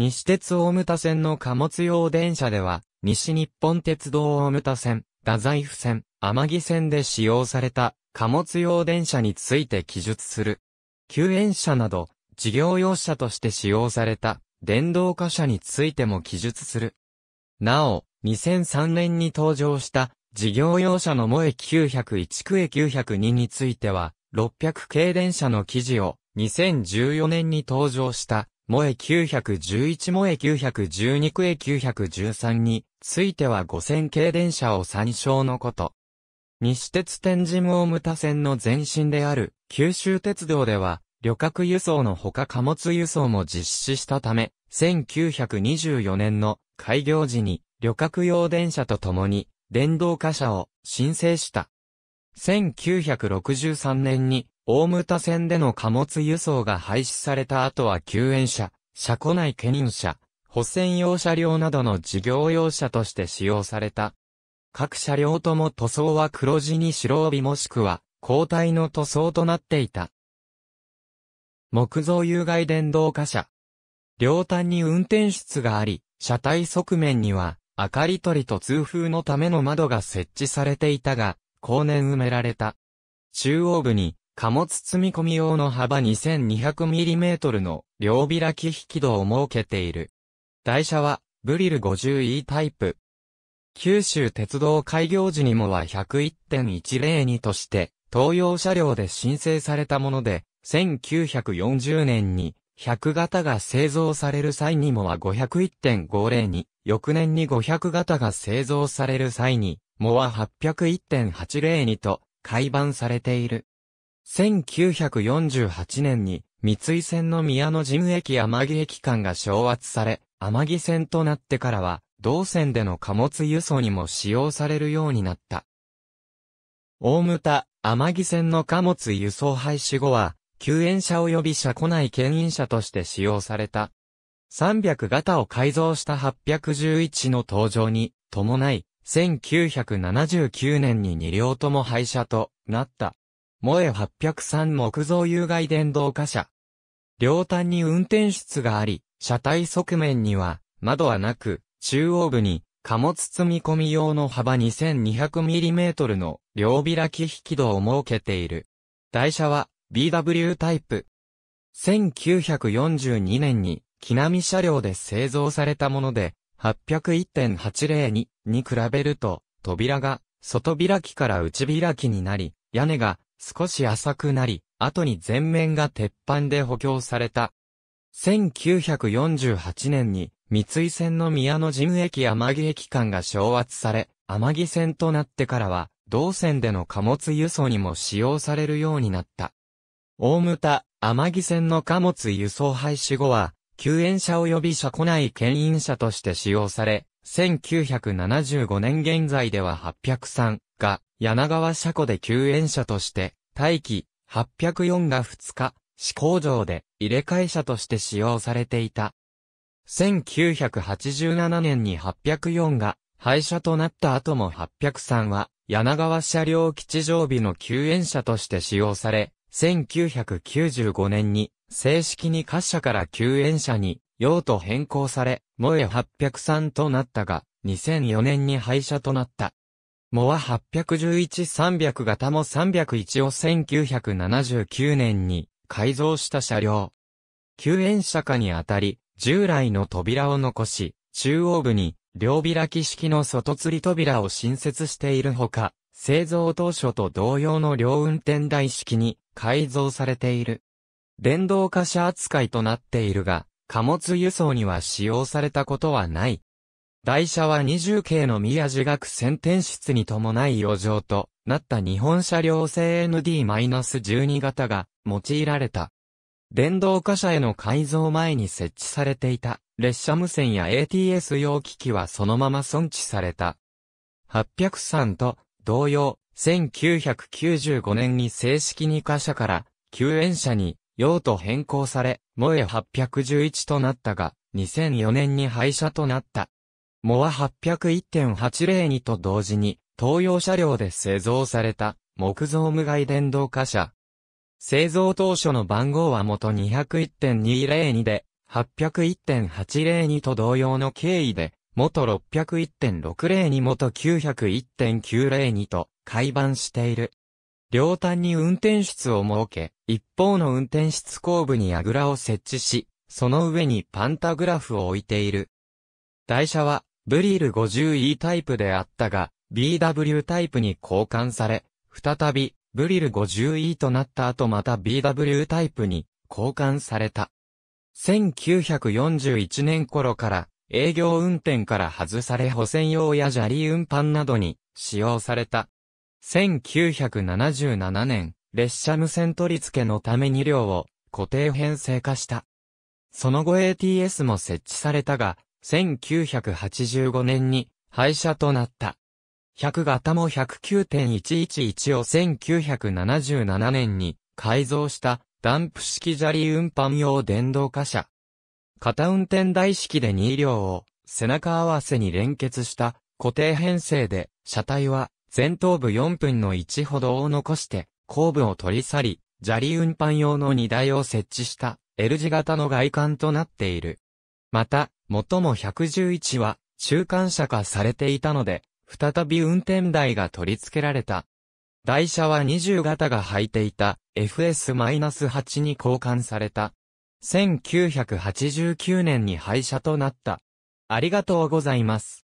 西鉄大牟田線の貨物用電車では、西日本鉄道大牟田線、太宰府線、天城線で使用された貨物用電車について記述する。救援車など、事業用車として使用された電動貨車についても記述する。なお、2003年に登場した事業用車の萌え901区へ902については、600系電車の記事を2014年に登場した萌え911萌え912区え913については5000系電車を参照のこと。西鉄天神大牟田線の前身である九州鉄道では旅客輸送のほか貨物輸送も実施したため、1924年の開業時に旅客用電車とともに電動貨車を申請した。1963年に大牟田線での貨物輸送が廃止された後は救援車、車庫内懸引車、保線用車両などの事業用車として使用された。各車両とも塗装は黒地に白帯もしくは交代の塗装となっていた。木造有害電動化車。両端に運転室があり、車体側面には明かり取りと通風のための窓が設置されていたが、後年埋められた。中央部に貨物積み込み用の幅 2200mm の両開き引き戸を設けている。台車はブリル 50E タイプ。九州鉄道開業時にもは101.102として東洋車両で申請されたもので、1940年に100型が製造される際にもは501.50 2翌年に500型が製造される際に、もは801.802と改版されている。1948年に、三井線の宮野務駅天城駅間が昇圧され、天城線となってからは、同線での貨物輸送にも使用されるようになった。大牟田、天城線の貨物輸送廃止後は、救援車及び車庫内牽引車として使用された。300型を改造した811の登場に伴い、1979年に2両とも廃車となった。萌え803木造有害電動貨車。両端に運転室があり、車体側面には窓はなく、中央部に貨物積み込み用の幅 2200mm の両開き引き戸を設けている。台車は BW タイプ。1942年に木並車両で製造されたもので、801.802に比べると、扉が外開きから内開きになり、屋根が少し浅くなり、後に前面が鉄板で補強された。1948年に、三井線の宮野事務駅天城駅間が掌圧され、天城線となってからは、同線での貨物輸送にも使用されるようになった。大牟田、天城線の貨物輸送廃止後は、救援車及び車庫内牽引車として使用され、1975年現在では803が柳川車庫で救援車として、大機804が2日、市工場で入れ替え車として使用されていた。1987年に804が廃車となった後も803は柳川車両基地常備の救援車として使用され、1995年に正式に滑車から救援車に用途変更され、萌え803となったが、2004年に廃車となった。モア811-300型も301を1979年に改造した車両。救援車下にあたり、従来の扉を残し、中央部に両開き式の外吊り扉を新設しているほか、製造当初と同様の両運転台式に改造されている。電動化車扱いとなっているが、貨物輸送には使用されたことはない。台車は20系の宮地学先天室に伴い余剰となった日本車両製 ND-12 型が用いられた。電動貨車への改造前に設置されていた列車無線や ATS 用機器はそのまま損置された。803と同様、1995年に正式に貨車から救援車に用途変更され、萌え811となったが、2004年に廃車となった。モア801.802と同時に、東洋車両で製造された、木造無害電動貨車。製造当初の番号は元201.202で、801.802と同様の経緯で、元601.602元901.902と、改版している。両端に運転室を設け、一方の運転室後部にあぐらを設置し、その上にパンタグラフを置いている。台車はブリール 50E タイプであったが、BW タイプに交換され、再び、ブリル 50E となった後また BW タイプに交換された。1941年頃から営業運転から外され保線用や砂利運搬などに使用された。1977年、列車無線取り付けのため2両を固定編成化した。その後 ATS も設置されたが、1985年に廃車となった。100型も109.111を1977年に改造したダンプ式砂利運搬用電動貨車。片運転台式で2両を背中合わせに連結した固定編成で車体は前頭部4分の1ほどを残して後部を取り去り砂利運搬用の荷台を設置した L 字型の外観となっている。また、最も111は中間車化されていたので、再び運転台が取り付けられた。台車は20型が履いていた FS-8 に交換された。1989年に廃車となった。ありがとうございます。